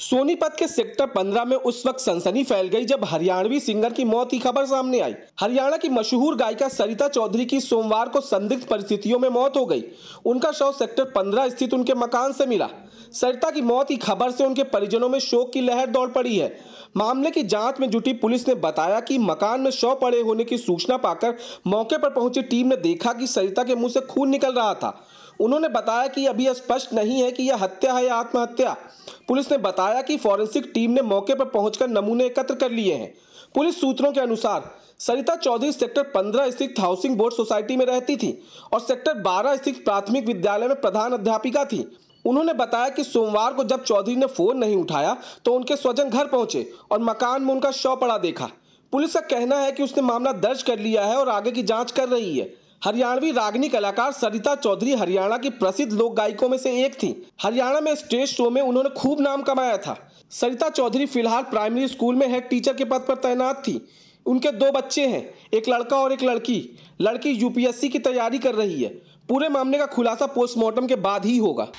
सोनीपत के सेक्टर 15 में उस वक्त सनसनी फैल गई जब हरियाणवी सिंगर की मौत की खबर सामने आई हरियाणा की मशहूर गायिका सरिता चौधरी की सोमवार को संदिग्ध परिस्थितियों में मौत हो गई उनका शव सेक्टर 15 स्थित उनके मकान से मिला सरिता की मौत की खबर से उनके परिजनों में शोक की लहर दौड़ पड़ी है मामले की जांच में जुटी पुलिस ने बताया कि मकान में शव पड़े होने की सूचना पाकर मौके पर पहुंची टीम ने देखा कि सरिता के मुंह से खून निकल रहा था उन्होंने बताया कि अभी स्पष्ट नहीं है कि यह हत्या है या आत्महत्या पुलिस ने बताया कि फॉरेंसिक टीम ने मौके पर पहुंचकर नमूने एकत्र कर लिए हैं पुलिस सूत्रों के अनुसार सरिता चौधरी सेक्टर 15 स्थित हाउसिंग बोर्ड सोसाइटी में रहती थी और सेक्टर 12 स्थित प्राथमिक विद्यालय में प्रधान अध्यापिका थी उन्होंने बताया कि सोमवार को जब चौधरी ने फोन नहीं उठाया तो उनके स्वजन घर पहुंचे और मकान में उनका शव पड़ा देखा पुलिस का कहना है कि उसने मामला दर्ज कर लिया है और आगे की जांच कर रही है हरियाणवी रागनी कलाकार सरिता चौधरी हरियाणा की प्रसिद्ध लोक गायिकों में से एक थी हरियाणा में स्टेज शो में उन्होंने खूब नाम कमाया था सरिता चौधरी फिलहाल प्राइमरी स्कूल में हेड टीचर के पद पर तैनात थी उनके दो बच्चे हैं एक लड़का और एक लड़की लड़की यूपीएससी की तैयारी कर रही है पूरे मामले का खुलासा पोस्टमार्टम के बाद ही होगा